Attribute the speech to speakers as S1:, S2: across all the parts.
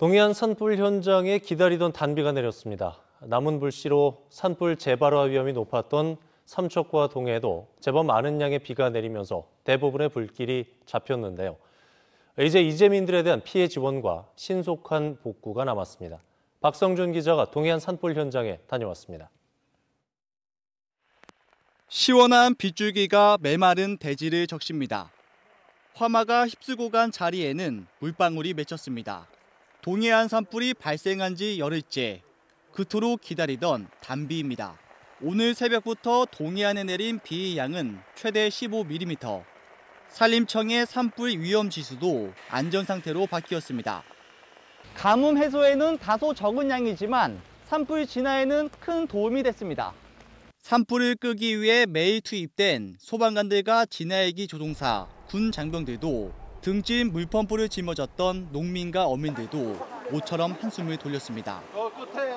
S1: 동해안 산불 현장에 기다리던 단비가 내렸습니다. 남은 불씨로 산불 재발화 위험이 높았던 삼척과 동해도 제법 많은 양의 비가 내리면서 대부분의 불길이 잡혔는데요. 이제 이재민들에 대한 피해 지원과 신속한 복구가 남았습니다. 박성준 기자가 동해안 산불 현장에 다녀왔습니다. 시원한 빗줄기가 메마른 대지를 적십니다.
S2: 화마가 휩쓰고 간 자리에는 물방울이 맺혔습니다. 동해안 산불이 발생한 지 열흘째 그토록 기다리던 단비입니다. 오늘 새벽부터 동해안에 내린 비의 양은 최대 15mm, 산림청의 산불 위험 지수도 안전 상태로 바뀌었습니다. 가뭄 해소에는 다소 적은 양이지만 산불 진화에는 큰 도움이 됐습니다. 산불을 끄기 위해 매일 투입된 소방관들과 진화헬기 조종사, 군 장병들도 등짐 물펌프를 짊어졌던 농민과 어민들도 모처럼 한숨을 돌렸습니다.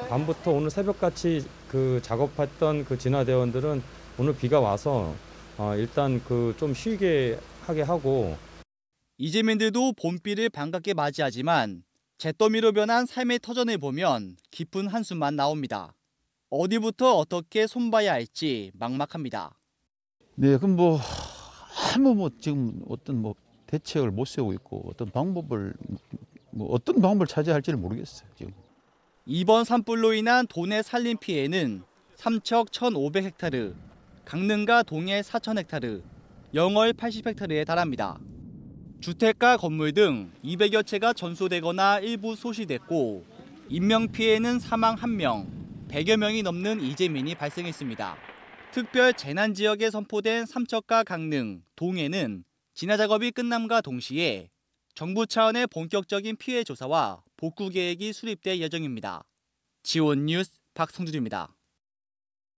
S2: 밤부터 오늘 새벽같이 그 작업했던 그 진화대원들은 오늘 비가 와서 어, 일단 그 좀 쉬게 하게 하고 이재민들도 봄비를 반갑게 맞이하지만 잿더미로 변한 삶의 터전을 보면 깊은 한숨만 나옵니다. 어디부터 어떻게 손봐야 할지 막막합니다.
S3: 네, 그럼 뭐 아무 뭐, 뭐 지금 어떤 뭐 대책을 못 세우고 있고 어떤 방법을 뭐 어떤 방법을 차지 할지를 모르겠어요. 지금.
S2: 이번 산불로 인한 도내 산림 피해는 삼척 1,500헥타르, 강릉과 동해 4,000헥타르, 영월 80헥타르에 달합니다. 주택과 건물 등 200여 채가 전소되거나 일부 소실됐고 인명피해는 사망 1명, 100여 명이 넘는 이재민이 발생했습니다. 특별 재난지역에 선포된 삼척과 강릉, 동해는 진화 작업이 끝남과 동시에 정부 차원의 본격적인 피해 조사와 복구 계획이 수립될 예정입니다. 지원 뉴스 박성준입니다.